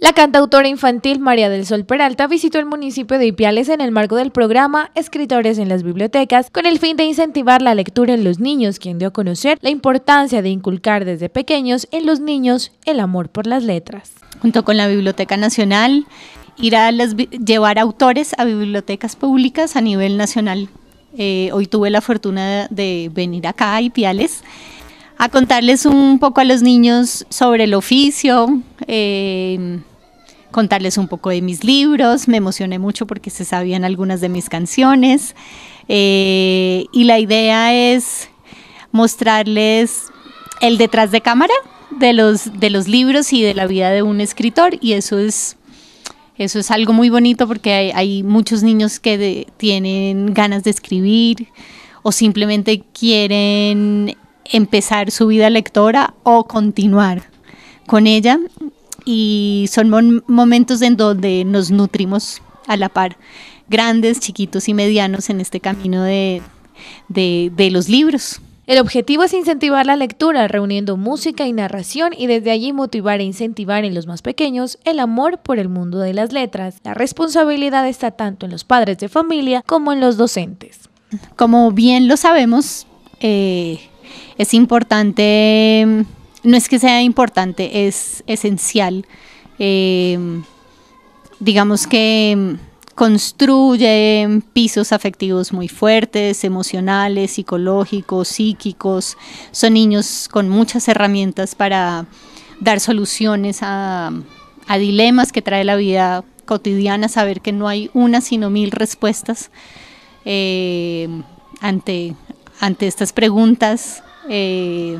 La cantautora infantil María del Sol Peralta visitó el municipio de Ipiales en el marco del programa Escritores en las Bibliotecas con el fin de incentivar la lectura en los niños, quien dio a conocer la importancia de inculcar desde pequeños en los niños el amor por las letras. Junto con la Biblioteca Nacional, ir a llevar autores a bibliotecas públicas a nivel nacional. Eh, hoy tuve la fortuna de venir acá a Ipiales a contarles un poco a los niños sobre el oficio, eh, contarles un poco de mis libros, me emocioné mucho porque se sabían algunas de mis canciones eh, y la idea es mostrarles el detrás de cámara de los, de los libros y de la vida de un escritor y eso es eso es algo muy bonito porque hay, muchos niños que tienen ganas de escribir o simplemente quieren empezar su vida lectora o continuar con ella y son momentos en donde nos nutrimos a la par, grandes, chiquitos y medianos en este camino de, de, de los libros. El objetivo es incentivar la lectura, reuniendo música y narración y desde allí motivar e incentivar en los más pequeños el amor por el mundo de las letras. La responsabilidad está tanto en los padres de familia como en los docentes. Como bien lo sabemos, eh, es importante no es que sea importante, es esencial. Em, digamos que em, construyen pisos afectivos muy fuertes, emocionales, psicológicos, psíquicos. Son niños con muchas herramientas para dar soluciones a, dilemas que trae la vida cotidiana, saber que no hay una sino mil respuestas em, ante, ante estas preguntas. Eh,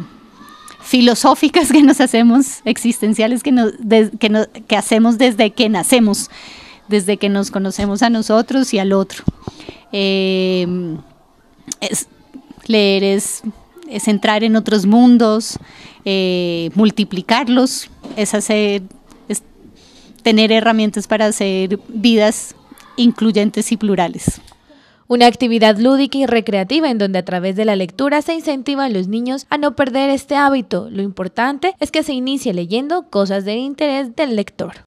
filosóficas que nos hacemos, existenciales que, hacemos desde que nacemos, desde que nos conocemos a nosotros y al otro. Em, es, leer es, entrar en otros mundos, eh, multiplicarlos, es hacer, es tener herramientas para hacer vidas incluyentes y plurales una actividad lúdica y recreativa en donde a través de la lectura se incentiva a los niños a no perder este hábito. Lo importante es que se inicie leyendo cosas de interés del lector.